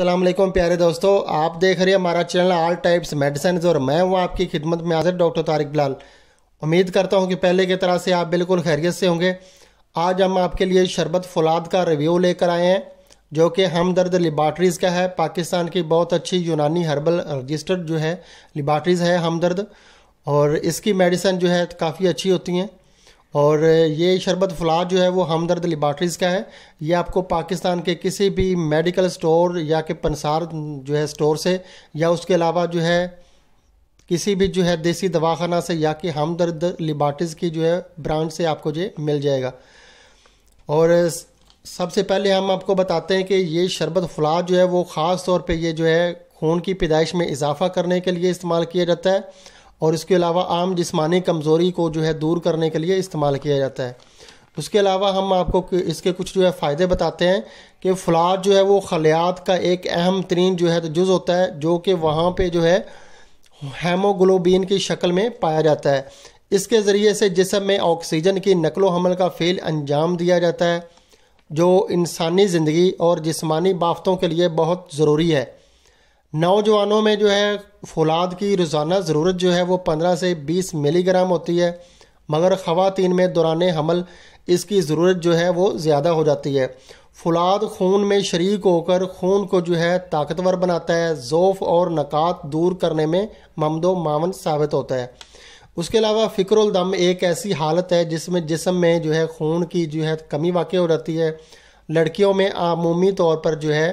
असलम प्यारे दोस्तों आप देख रहे हैं हमारा चैनल ऑल टाइप्स मेडिसिन और मैं हूँ आपकी खिदमत में हाजिर डॉक्टर तारिक बिलाल उम्मीद करता हूँ कि पहले की तरह से आप बिल्कुल खैरियत से होंगे आज हम आपके लिए शरबत फुलाद का रिव्यू लेकर आए हैं जो कि हमदर्द लिबार्ट्रीज़ का है पाकिस्तान की बहुत अच्छी यूनानी हर्बल रजिस्टर्ड जो है लिबार्ट्रीज़ है हमदर्द और इसकी मेडिसन जो है काफ़ी अच्छी होती हैं और ये शरबत फलाद जो है वो हमदर्द लिबाटरीज का है ये आपको पाकिस्तान के किसी भी मेडिकल स्टोर या के पनसार जो है स्टोर से या उसके अलावा जो है किसी भी जो है देसी दवाखाना से या कि हमदर्द लिबाटिस की जो है ब्रांड से आपको ये मिल जाएगा और सबसे पहले हम आपको बताते हैं कि ये शरबत फलाद जो है वो ख़ास तौर पर ये जो है खून की पैदाइश में इजाफा करने के लिए इस्तेमाल किया जाता है और इसके अलावा आम जिसमानी कमज़ोरी को जो है दूर करने के लिए इस्तेमाल किया जाता है उसके अलावा हम आपको इसके कुछ जो है फ़ायदे बताते हैं कि फलाद जो है वो खलियात का एक अहम तरीन जो है तो जुज़ होता है जो कि वहाँ पर जो है हेमोग्लोबिन की शक्ल में पाया जाता है इसके ज़रिए से जिसम में ऑक्सीजन की नकलो हमल का फ़ेल अंजाम दिया जाता है जो इंसानी ज़िंदगी और जिसमानी बाफ़तों के लिए बहुत ज़रूरी है नौजवानों में जो है फौलाद की रोज़ाना ज़रूरत जो है वो पंद्रह से बीस मिलीग्राम होती है मगर ख़वातीन में दौरान हमल इसकी ज़रूरत जो है वो ज़्यादा हो जाती है फुलाद खून में शरीक होकर खून को जो है ताकतवर बनाता है ज़ोफ़ और नक़ात दूर करने में ममदो मावन साबित होता है उसके अलावा फ़िक्रदम एक ऐसी हालत है जिसमें जिसम में जो है खून की जो है कमी वाक़ हो जाती है लड़कियों में आमूमी तौर पर जो है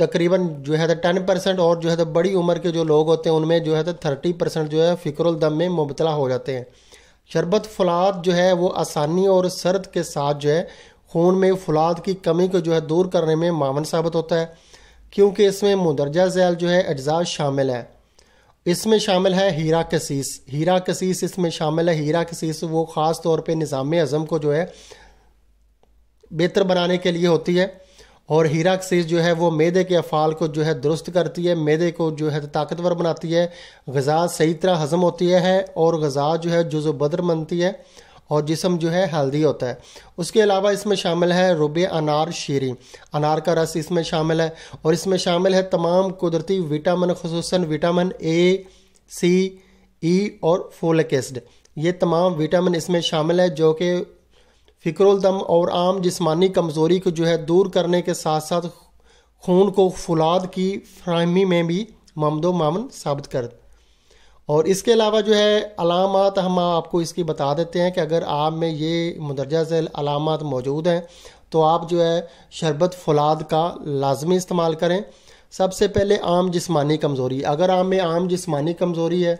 तकरीबन जो है तो टेन परसेंट और जो है तो बड़ी उम्र के जो लोग होते हैं उनमें जो है तो थर्टी परसेंट जो है फ़िक्रदम में मुबतला हो जाते हैं शरबत फलाद जो है वो आसानी और सर्द के साथ जो है खून में फुलाद की कमी को जो है दूर करने में मामन साबित होता है क्योंकि इसमें मुंदरजा जैल जो है अज्जा शामिल है इसमें शामिल है हीरा कसीस हीरा कसीस इसमें शामिल है हीरा कसीस वो ख़ास तौर पर निज़ाम अज़म को जो है बेहतर बनाने के लिए होती है और हीरा जो है वो मैदे के अफ़ाल को जो है दुरुस्त करती है मैदे को जो है ताकतवर बनाती है गज़ा सही तरह हज़म होती है और गज़ा जो है जुज़ बदर बनती है और जिसम जो है हेल्दी होता है उसके अलावा इसमें शामिल है रुबे अनार शीरी अनार का रस इसमें शामिल है और इसमें शामिल है तमाम कुदरती विटामिन खसूस विटामिन ए सी ई और फोलिक एसड ये तमाम विटामिन इसमें शामिल है जो कि दम और आम जिसमानी कमज़ोरी को जो है दूर करने के साथ साथ खून को फुलाद की फ्राहमी में भी ममदो मामन साबित कर और इसके अलावा जो है अलामत हम आपको इसकी बता देते हैं कि अगर आप में ये मदरजा से अलामत मौजूद हैं तो आप जो है शरबत फुलाद का लाजमी इस्तेमाल करें सबसे पहले आम जिस्मानी कमज़ोरी अगर आम में आम जिस्मानी कमज़ोरी है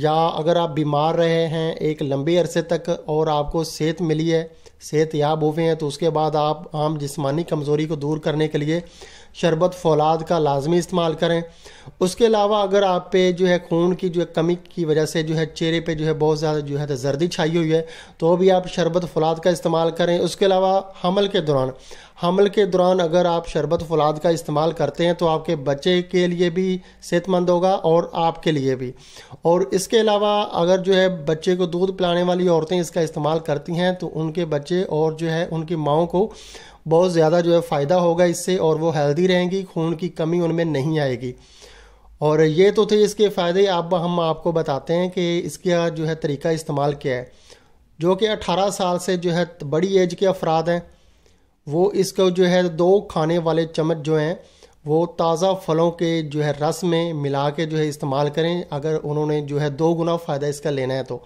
या अगर आप बीमार रहे हैं एक लंबे अरसे तक और आपको सेहत मिली है सेहत याब हुए हैं तो उसके बाद आप आम जिस्मानी कमज़ोरी को दूर करने के लिए शरबत फौलाद का लाजमी इस्तेमाल करें उसके अलावा अगर आप पे जो है खून की जो है कमी की वजह से जो है चेहरे पे जो है बहुत ज़्यादा जो है जर्दी छाई हुई है तो भी आप शरबत फौलाद का इस्तेमाल करें उसके अलावा हमल के दौरान हमल के दौरान अगर आप शरबत फौलाद का इस्तेमाल करते हैं तो आपके बच्चे के लिए भी सेहतमंद होगा और आपके लिए भी और इसके अलावा अगर जो है बच्चे को दूध पिलाने वाली औरतें इसका इस्तेमाल करती हैं तो उनके बच्चे और जो है उनकी माओ को बहुत ज़्यादा जो है फ़ायदा होगा इससे और वो हेल्दी रहेंगी खून की कमी उनमें नहीं आएगी और ये तो थे इसके फ़ायदे अब हम आपको बताते हैं कि इसका जो है तरीका इस्तेमाल क्या है जो कि 18 साल से जो है बड़ी एज के अफराद हैं वो इसको जो है दो खाने वाले चम्मच जो हैं वो ताज़ा फलों के जो है रस में मिला के जो है इस्तेमाल करें अगर उन्होंने जो है दो गुना फ़ायदा इसका लेना है तो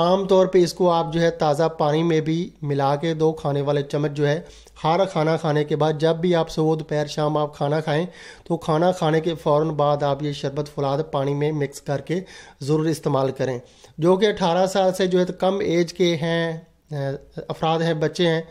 आम तौर पे इसको आप जो है ताज़ा पानी में भी मिला के दो खाने वाले चम्मच जो है हर खाना खाने के बाद जब भी आप सुबह दोपहर शाम आप खाना खाएं तो खाना खाने के फ़ौर बाद आप ये शरबत फुलाद पानी में मिक्स करके ज़रूर इस्तेमाल करें जो कि 18 साल से जो है तो कम एज के हैं अफराद हैं बच्चे हैं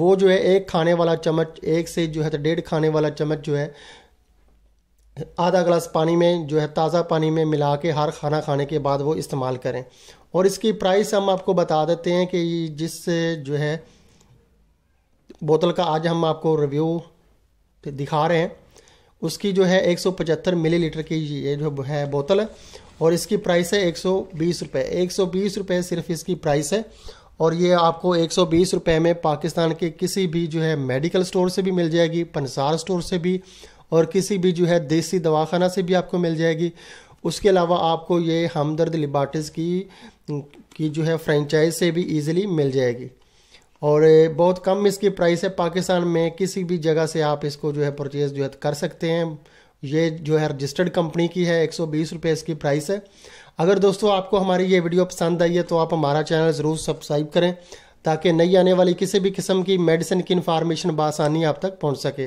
वो जो है एक खाने वाला चम्मच एक से जो है तो डेढ़ खाने वाला चम्मच जो है आधा गिलास पानी में जो है ताज़ा पानी में मिला के हर खाना खाने के बाद वो इस्तेमाल करें और इसकी प्राइस हम आपको बता देते हैं कि जिस जो है बोतल का आज हम आपको रिव्यू दिखा रहे हैं उसकी जो है 175 मिलीलीटर की ये जो है बोतल है और इसकी प्राइस है 120 रुपए 120 रुपए सिर्फ इसकी प्राइस है और ये आपको 120 रुपए में पाकिस्तान के किसी भी जो है मेडिकल स्टोर से भी मिल जाएगी पंसार स्टोर से भी और किसी भी जो है देसी दवाखाना से भी आपको मिल जाएगी उसके अलावा आपको ये हमदर्द लिबाटिस की की जो है फ्रेंचाइज से भी ईजिली मिल जाएगी और बहुत कम इसकी प्राइस है पाकिस्तान में किसी भी जगह से आप इसको जो है परचेज़ जो है कर सकते हैं ये जो है रजिस्टर्ड कंपनी की है एक सौ इसकी प्राइस है अगर दोस्तों आपको हमारी ये वीडियो पसंद आई है तो आप हमारा चैनल ज़रूर सब्सक्राइब करें ताकि नई आने वाली किसी भी किस्म की मेडिसिन की इन्फॉर्मेशन बसानी आप तक पहुँच सके